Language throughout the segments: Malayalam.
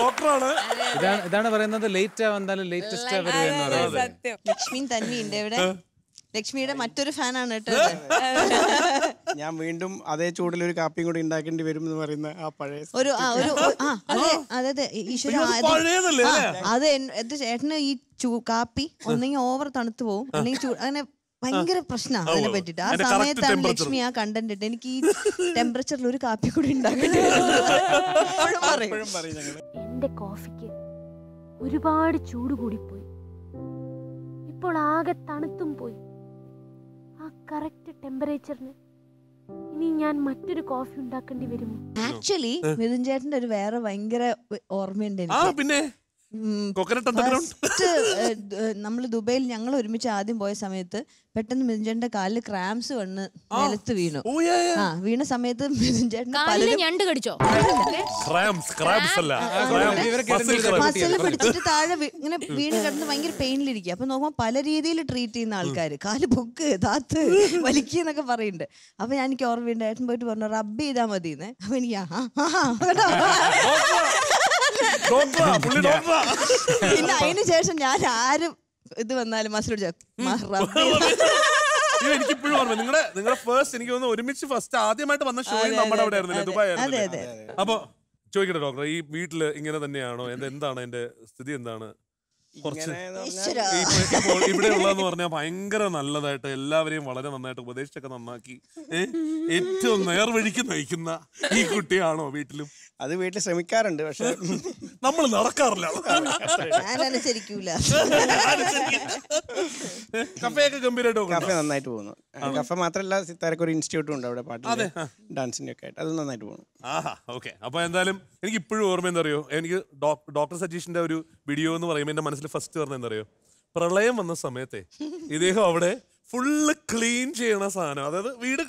ഡോക്ടറാണ് ഇതാണ് ഇതാണ് പറയുന്നത് ലേറ്റ് വന്നാലും ലേറ്റസ്റ്റ് അവര് എന്ന് പറയുന്നത് ഇവിടെ ലക്ഷ്മിയുടെ മറ്റൊരു ഫാനാണ് കേട്ടോ ഞാൻ വീണ്ടും അതേ ചൂടിൽ ഒരു കാപ്പിയും കൂടി ഉണ്ടാക്കേണ്ടി വരും എന്ന് പറയുന്ന ആ പഴയ ഒരു ആ ഒരു അതെ അതെ ഈശ്വര അത് ചേട്ടന് ഈ കാപ്പി ഒന്നെങ്കിൽ ഓവർ തണുത്തു പോവും അല്ലെങ്കിൽ അങ്ങനെ ഭയങ്കര പ്രശ്നമാണ് അതിനെ പറ്റിട്ട് ആ സമയത്താണ് ലക്ഷ്മി ആ കണ്ടന്റ് ഇട്ട് എനിക്ക് ഈ ടെമ്പറേച്ചറിൽ ഒരു കാപ്പി കൂടി എന്റെ കോഫിക്ക് ഒരുപാട് ചൂട് കൂടിപ്പോയി ഇപ്പോൾ ആകെ തണുത്തും പോയി ആ കറക്റ്റ് ടെമ്പറേച്ചറിന് ഇനി ഞാൻ മറ്റൊരു കോഫി ഉണ്ടാക്കേണ്ടി വരുമോ ആക്ച്വലി മിഥുൻ ചേട്ടന്റെ ഒരു വേറെ ഭയങ്കര ഓർമ്മയുണ്ട് എനിക്ക് കോക്കനട്ട് നമ്മൾ ദുബൈയിൽ ഞങ്ങൾ ഒരുമിച്ച് ആദ്യം പോയ സമയത്ത് പെട്ടെന്ന് മിഥുൻചേട്ടന്റെ കാലില് ക്രാംസ് വന്ന് നിലത്ത് വീണു ആ വീണ സമയത്ത് ഞണ്ട് താഴെ ഇങ്ങനെ വീണ് കിടന്ന് ഭയങ്കര പെയിനിലിരിക്കുക അപ്പൊ നോക്കുമ്പോ പല രീതിയിൽ ട്രീറ്റ് ചെയ്യുന്ന ആൾക്കാര് കാല് പൊക്ക് താത്ത് വലിക്കുന്നൊക്കെ പറയുന്നുണ്ട് അപ്പൊ ഞാൻ എനിക്ക് ഓർമ്മയുണ്ട് ഏട്ടൻ പോയിട്ട് പറഞ്ഞു റബ്ബ് ചെയ്താൽ മതി അപ്പൊ എനിക്ക് പിന്നെ അതിന് ശേഷം ഞാൻ ആരും ഇത് വന്നാലും മസിലോട് ഇപ്പോഴും ഓർമ്മ നിങ്ങളുടെ നിങ്ങളുടെ ഫസ്റ്റ് എനിക്ക് തോന്നുന്നു ഒരുമിച്ച് ഫസ്റ്റ് ആദ്യമായിട്ട് വന്ന ഷോ നമ്മുടെ അവിടെ ആയിരുന്നില്ല ദുബായ് ആയിരുന്നു അപ്പൊ ചോദിക്കട്ടെ ഡോക്ടർ ഈ വീട്ടില് ഇങ്ങനെ തന്നെയാണോ എന്താണ് എന്റെ സ്ഥിതി എന്താണ് കുറച്ച് ഇവിടെ ഉള്ളതെന്ന് പറഞ്ഞാൽ ഭയങ്കര നല്ലതായിട്ട് എല്ലാവരെയും വളരെ നന്നായിട്ട് ഉപദേശിച്ചൊക്കെ നന്നാക്കി ഏറ്റവും നേർവഴിക്ക് നയിക്കുന്ന ഈ കുട്ടിയാണോ വീട്ടിലും അത് വീട്ടിൽ ശ്രമിക്കാറുണ്ട് പക്ഷെ നമ്മൾ നടക്കാറില്ല കഫയൊക്കെ ഗംഭീരമായിട്ട് കഫ നന്നായിട്ട് പോകുന്നു കഫ മാത്രല്ല തിരക്കൊരു ഇൻസ്റ്റിറ്റ്യൂട്ടും ഉണ്ട് അവിടെ പാട്ട് ഡാൻസിന്റെ ഒക്കെ ആയിട്ട് അത് നന്നായിട്ട് പോകുന്നു ആഹാ ഓക്കെ അപ്പൊ എന്തായാലും എനിക്ക് ഇപ്പോഴും ഓർമ്മ അറിയോ എനിക്ക് ഡോക്ടർ സജീഷിന്റെ ഒരു വീഡിയോ എന്ന് പറയുമ്പോൾ എന്റെ മനസ്സിൽ ഫസ്റ്റ് പറഞ്ഞ അറിയോ പ്രളയം വന്ന സമയത്തെ ഇദ്ദേഹം അവിടെ ഫുള്ള് ക്ലീൻ ചെയ്യണ സാധനം അതായത് വീട്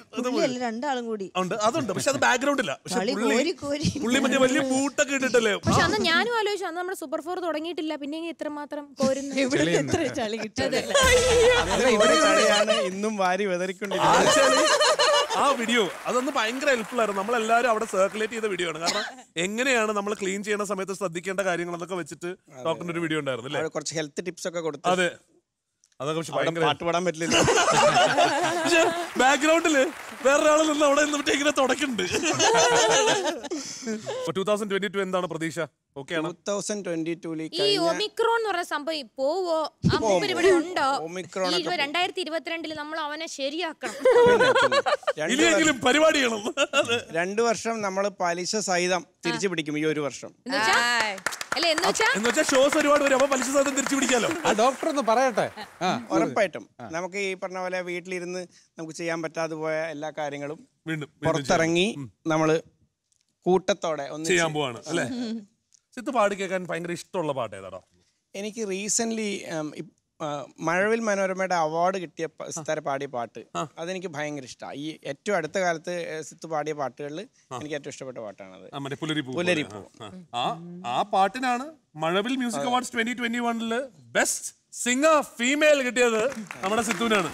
രണ്ടാളും കൂടി ഉണ്ട് അതുണ്ട് പക്ഷെ അത് ബാക്ക്ഗ്രൗണ്ട് ബാക്ക്ഗ്രൗണ്ടില്ല പുള്ളി മറ്റേ വലിയ ബൂട്ടൊക്കെ ഇട്ടിട്ടല്ലേ പക്ഷെ അന്ന് ഞാനും ആലോചിച്ചു അന്ന് നമ്മുടെ സൂപ്പർ ഫോർ തുടങ്ങിയിട്ടില്ല പിന്നെ ഇത്ര മാത്രം ഇന്നും വാരി വെതറിക്കൊണ്ടിരിക്കും ആ വീഡിയോ അതൊന്ന് ഭയങ്കര ഹെൽപ്ഫുള്ളായിരുന്നു നമ്മളെല്ലാവരും അവിടെ സർക്കുലേറ്റ് ചെയ്ത വീഡിയോ ആണ് കാരണം എങ്ങനെയാണ് നമ്മൾ ക്ലീൻ ചെയ്യുന്ന സമയത്ത് ശ്രദ്ധിക്കേണ്ട എന്നൊക്കെ വെച്ചിട്ട് ഡോക്ടറിന്റെ ഒരു വീഡിയോ ഉണ്ടായിരുന്നു അല്ലേ കുറച്ച് ഹെൽത്ത് ടിപ്സ് ഒക്കെ കൊടുത്തു അതെ അതൊക്കെ പക്ഷെ പാട്ട് പാടാൻ പറ്റില്ല ബാക്ക്ഗ്രൗണ്ടില് വേറൊരാൾ നിന്ന് അവിടെ നിന്നിട്ട് ഇങ്ങനെ തുടക്കുന്നുണ്ട് എന്താണ് പ്രതീക്ഷ ഈ ഒമിക്രോൺ എന്ന് പറഞ്ഞ രണ്ടു വർഷം നമ്മള് പലിശ സഹിതം തിരിച്ചു പിടിക്കും ഈ ഒരു വർഷം എന്നുവെച്ചാൽ ഷോസ് ഒരുപാട് വരും അപ്പൊ പലിശ സാധനം തിരിച്ചു പിടിക്കാലോ ആ ഡോക്ടർ ഒന്ന് പറയട്ടെ ഉറപ്പായിട്ടും നമുക്ക് ഈ പറഞ്ഞ പോലെ വീട്ടിലിരുന്ന് നമുക്ക് ചെയ്യാൻ പറ്റാതെ പോയ എല്ലാ കാര്യങ്ങളും വീണ്ടും പുറത്തിറങ്ങി നമ്മള് കൂട്ടത്തോടെ ഒന്ന് ചെയ്യാൻ പോവാണ് അല്ലേ സിത്ത് പാട്ട് കേൾക്കാൻ ഭയങ്കര ഇഷ്ടമുള്ള പാട്ട് എനിക്ക് റീസെന്റ് മഴവിൽ മനോരമയുടെ അവാർഡ് കിട്ടിയ സിത്താര പാടിയ പാട്ട് അതെനിക്ക് ഭയങ്കര ഇഷ്ടമാണ് ഈ ഏറ്റവും അടുത്ത കാലത്ത് സിത്ത് പാടിയ പാട്ടുകളിൽ എനിക്ക് ഏറ്റവും ഇഷ്ടപ്പെട്ട പാട്ടാണത് പുലരിപ്പൂ ആ പാട്ടിനാണ് Mazhavil music awards twenty twenty വണ്ണില് ബെസ്റ്റ് സിംഗർ ഫീമെയിൽ കിട്ടിയത് നമ്മുടെ സിത്തുവിനാണ്